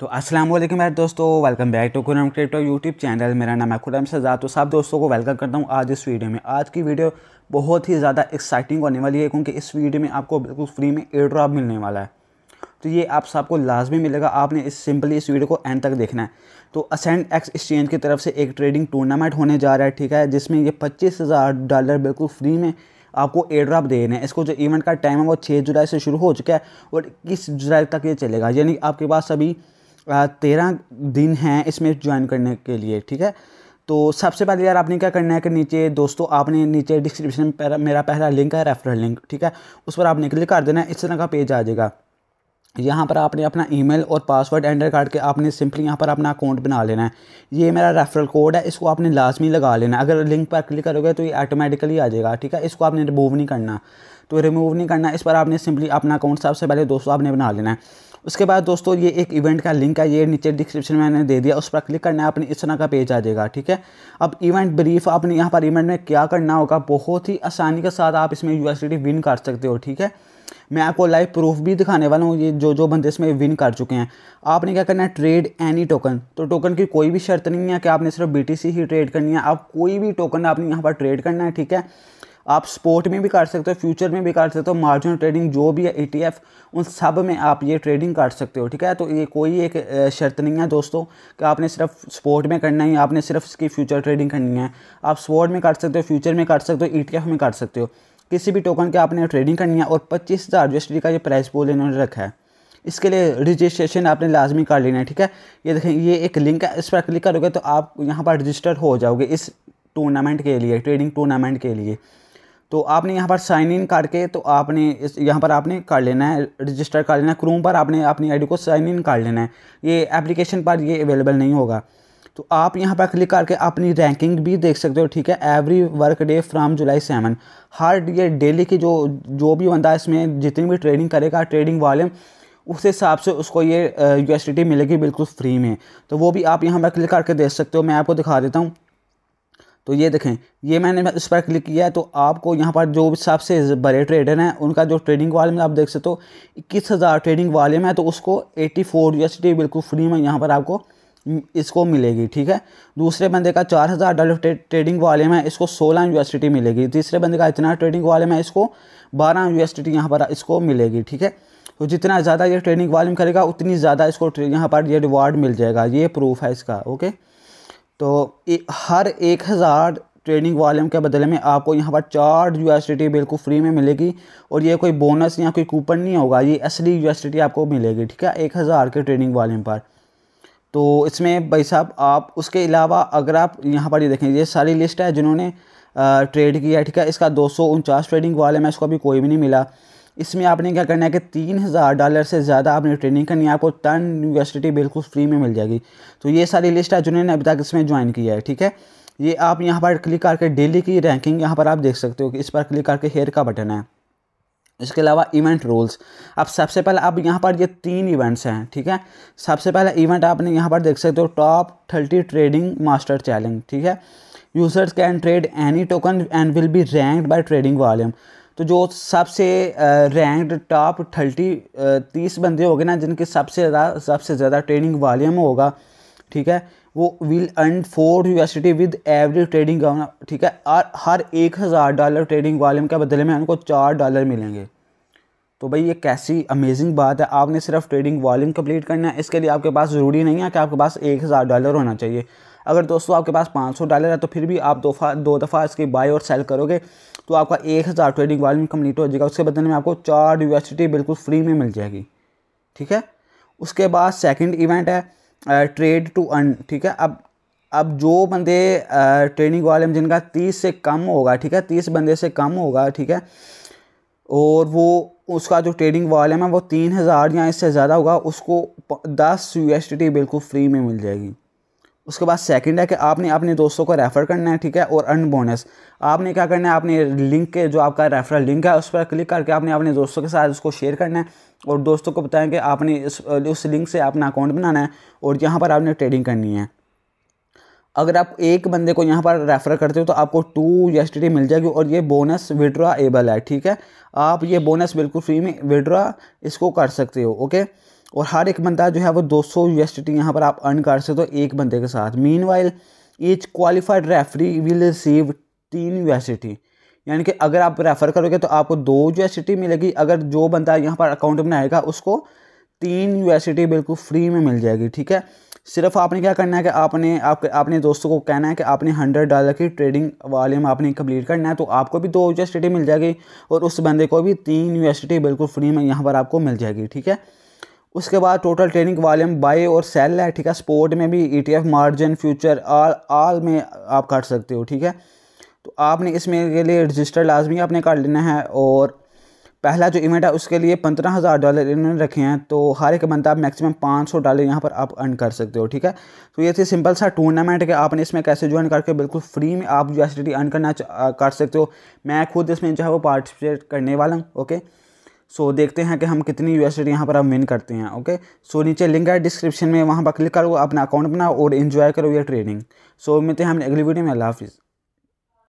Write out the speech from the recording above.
तो अस्सलाम वालेकुम मेरे दोस्तों welcome back to Khurram crypto YouTube channel मेरा नाम है खुरम सजाद तो सब दोस्तों को वेलकम करता हूँ आज इस वीडियो में आज की वीडियो बहुत ही ज़्यादा एक्साइटिंग होने वाली है क्योंकि इस वीडियो में आपको बिल्कुल फ्री में एयर ड्रॉप मिलने वाला है तो ये आप सबको लाजमी मिलेगा आपने इस सिंपली इस वीडियो को एंड तक देखना है तो असेंट एक्स एक्सचेंज की तरफ से एक ट्रेडिंग टूर्नामेंट होने जा रहा है ठीक है जिसमें ये पच्चीस हज़ार डॉलर बिल्कुल फ्री में आपको एयर ड्रॉप दे रहे हैं इसको जो इवेंट का टाइम है वो छः जुलाई से शुरू हो चुका है और इक्कीस जुलाई तक ये चलेगा यानी आपके पास अभी तेरह दिन हैं इसमें ज्वाइन करने के लिए ठीक है तो सबसे पहले यार आपने क्या करना है कि नीचे दोस्तों आपने नीचे डिस्क्रिप्शन पर मेरा पहला लिंक है रेफरल लिंक ठीक है उस पर आपने क्लिक कर देना है इस तरह का पेज आ जाएगा यहाँ पर आपने अपना ईमेल और पासवर्ड एंटर करके आपने सिंपली यहाँ पर अपना अकाउंट बना लेना है ये मेरा रेफरल कोड है इसको आपने लाजमी लगा लेना है अगर लिंक पर क्लिक करोगे तो ये ऑटोमेटिकली आ जाएगा ठीक है इसको आपने रिमूव नहीं करना तो रिमूव नहीं करना इस पर आपने सिंपली अपना अकाउंट सबसे पहले दोस्तों आपने बना लेना है उसके बाद दोस्तों ये एक इवेंट का लिंक है ये नीचे डिस्क्रिप्शन में मैंने दे दिया उस पर क्लिक करना है अपने इस तरह का पेज आ जाएगा ठीक है अब इवेंट ब्रीफ आपने यहाँ पर इवेंट में क्या करना होगा बहुत ही आसानी के साथ आप इसमें यू विन कर सकते हो ठीक है मैं आपको लाइव प्रूफ भी दिखाने वाला हूँ ये जो जो बंदे इसमें विन कर चुके हैं आपने क्या करना है ट्रेड एनी टोकन तो टोकन की कोई भी शर्त नहीं है कि आपने सिर्फ बी ही ट्रेड करनी है आप कोई भी टोकन आपने यहाँ पर ट्रेड करना है ठीक है आप स्पोर्ट में भी काट सकते हो फ्यूचर में भी काट सकते हो मार्जिन ट्रेडिंग जो भी है ई e उन सब में आप ये ट्रेडिंग काट सकते हो ठीक है तो ये कोई एक शर्त नहीं है दोस्तों कि आपने सिर्फ स्पोर्ट में करना है आपने सिर्फ इसकी फ्यूचर ट्रेडिंग करनी है आप स्पोर्ट में काट सकते हो फ्यूचर में काट सकते हो ई e में काट सकते हो किसी भी टोकन के आपने ट्रेडिंग करनी है और पच्चीस हज़ार जी का ये प्राइस पोल इन्होंने रखा है इसके लिए रजिस्ट्रेशन आपने लाजमी कर लेना है ठीक है ये देखें ये एक लिंक है इस पर क्लिक करोगे तो आप यहाँ पर रजिस्टर हो जाओगे इस टूर्नामेंट के लिए ट्रेडिंग टूर्नामेंट के लिए तो आपने यहाँ पर साइन इन करके तो आपने इस यहाँ पर आपने कर लेना है रजिस्टर कर लेना है क्रूम पर आपने अपनी आईडी को साइन इन कर लेना है ये एप्लीकेशन पर ये अवेलेबल नहीं होगा तो आप यहाँ पर क्लिक करके अपनी रैंकिंग भी देख सकते हो ठीक है every work day from July seven हर ये डेली की जो जो भी बंदा इसमें जितनी भी ट्रेडिंग करेगा ट्रेडिंग वॉल्यूम उस हिसाब से उसको ये यू मिलेगी बिल्कुल फ्री में तो वो भी आप यहाँ पर क्लिक करके देख सकते हो मैं आपको दिखा देता हूँ तो ये देखें ये मैंने इस पर क्लिक किया है तो आपको यहाँ पर जो हिसाब से बड़े ट्रेडर हैं उनका जो ट्रेडिंग वॉल्यूम आप देख सकते हो इक्कीस हज़ार ट्रेडिंग वॉल्यूम है तो उसको एट्टी फोर बिल्कुल फ्री में यहाँ पर आपको इसको मिलेगी ठीक है दूसरे बंदे का चार हज़ार डॉलर ट्रेडिंग वॉल्यूम है इसको सोलह यूएसटी मिलेगी तीसरे बंदे का इतना ट्रेडिंग वॉल्यूम है इसको बारह यूएसटी यहाँ पर इसको मिलेगी ठीक है तो जितना ज़्यादा ये ट्रेडिंग वॉल्यूम करेगा उतनी ज़्यादा इसको यहाँ पर ये रिवार्ड मिल जाएगा ये प्रूफ है इसका ओके तो हर एक हज़ार ट्रेडिंग वॉल्यूम के बदले में आपको यहाँ पर चार यू एस बिल्कुल फ्री में मिलेगी और ये कोई बोनस या कोई कूपन नहीं होगा ये असली यू आपको मिलेगी ठीक है एक हज़ार के ट्रेडिंग वॉल्यूम पर तो इसमें भाई साहब आप उसके अलावा अगर आप यहाँ पर ये देखें ये सारी लिस्ट है जिन्होंने ट्रेड किया ठीक है इसका दो ट्रेडिंग वॉल्यूम है इसको अभी कोई भी नहीं मिला इसमें आपने क्या करना है कि तीन हज़ार डॉलर से ज़्यादा आपने ट्रेनिंग करनी है आपको टर्न यूनिवर्सिटी बिल्कुल फ्री में मिल जाएगी तो ये सारी लिस्ट है जिन्होंने अभी तक इसमें ज्वाइन किया है ठीक है ये आप यहाँ पर क्लिक करके डेली की रैंकिंग यहाँ पर आप देख सकते हो कि इस पर क्लिक करके हेयर का बटन है इसके अलावा इवेंट रोल्स अब सबसे पहले आप यहाँ पर ये तीन इवेंट्स हैं ठीक है सबसे पहला इवेंट आपने यहाँ पर देख सकते हो top thirty trading master challenge ठीक है users can trade any token and will be ranked by trading volume तो जो सबसे रैंक्ड टॉप थर्टी तीस बंदे हो गए ना जिनके सबसे ज़्यादा सबसे ज़्यादा ट्रेडिंग वॉल्यूम होगा ठीक है वो will earn four university with every trading ठीक है और हर एक हज़ार डॉलर ट्रेडिंग वॉल्यूम के बदले में उनको चार डॉलर मिलेंगे तो भाई ये कैसी अमेजिंग बात है आपने सिर्फ ट्रेडिंग वॉल्यूम कंप्लीट करना है इसके लिए आपके पास ज़रूरी नहीं है कि आपके पास एक हज़ार डॉलर होना चाहिए अगर दोस्तों आपके पास पाँच सौ डॉलर है तो फिर भी आप दो दो दफ़ा इसकी बाई और सेल करोगे तो आपका एक हज़ार ट्रेडिंग वॉल्यूम कम्प्लीट हो जाएगा उसके बदले में आपको चार यूनिवर्सिटी बिल्कुल फ्री में मिल जाएगी ठीक है उसके बाद सेकेंड इवेंट है ट्रेड टू अर्न ठीक है अब अब जो बंदे ट्रेडिंग वॉल्यूम जिनका तीस से कम होगा ठीक है तीस बंदे से कम होगा ठीक है और वो उसका जो ट्रेडिंग वॉल्यूम है वो तीन हज़ार या इससे ज़्यादा होगा उसको दस यू बिल्कुल फ्री में मिल जाएगी उसके बाद सेकंड है कि आपने अपने दोस्तों को रेफ़र करना है ठीक है और अर्न बोनस आपने क्या करना है आपने लिंक के जो आपका रेफरल लिंक है उस पर क्लिक करके आपने अपने दोस्तों के साथ उसको शेयर करना है और दोस्तों को बताएं कि आपने इस उस लिंक से अपना अकाउंट बनाना है और यहाँ पर आपने ट्रेडिंग करनी है अगर आप एक बंदे को यहाँ पर रेफ़र करते हो तो आपको टू एस मिल जाएगी और ये बोनस विड्रा एबल है ठीक है आप ये बोनस बिल्कुल फ्री में विड्रा इसको कर सकते हो ओके और हर एक बंदा जो है वो 200 सौ यू एस यहाँ पर आप अर्न कर सकते हो एक बंदे के साथ meanwhile each qualified referee will receive तीन यू एस यानी कि अगर आप रेफ़र करोगे तो आपको दो यू एस मिलेगी अगर जो बंदा यहाँ पर अकाउंट बनाएगा उसको तीन यू एस बिल्कुल फ्री में मिल जाएगी ठीक है सिर्फ आपने क्या करना है कि आपने आपके आपने दोस्तों को कहना है कि आपने हंड्रेड डॉलर की ट्रेडिंग वॉल्यूम आपने कंप्लीट करना है तो आपको भी दो यू मिल जाएगी और उस बंदे को भी तीन यू बिल्कुल फ्री में यहाँ पर आपको मिल जाएगी ठीक है उसके बाद टोटल ट्रेडिंग वॉल्यूम बाई और सेल है ठीक है स्पोर्ट में भी ETF margin future all all में आप काट सकते हो ठीक है तो आपने इसमें के लिए रजिस्टर लाजमी आपने काट लेना है और पहला जो इवेंट है उसके लिए पंद्रह हज़ार डॉलर इन्होंने रखे हैं तो हर एक बंदा आप मैक्सिमम पाँच सौ डॉलर यहाँ पर आप अर्न कर सकते हो ठीक है तो ये थी सिंपल सा टूर्नामेंट कि आपने इसमें कैसे ज्वाइन करके बिल्कुल फ्री में आप यू अर्न करना कर सकते हो मैं खुद इसमें जो है वो पार्टिसिपेट करने वाला हूँ ओके सो so, देखते हैं कि हम कितनी यू एस यहाँ पर हम विन करते हैं ओके सो so, नीचे लिंक है डिस्क्रिप्शन में वहाँ पर क्लिक करो अपना अकाउंट बनाओ और इन्जॉय करो ये ट्रेडिंग सो so, मिलते हैं हम अगली वीडियो में अल्लाह हाफिज़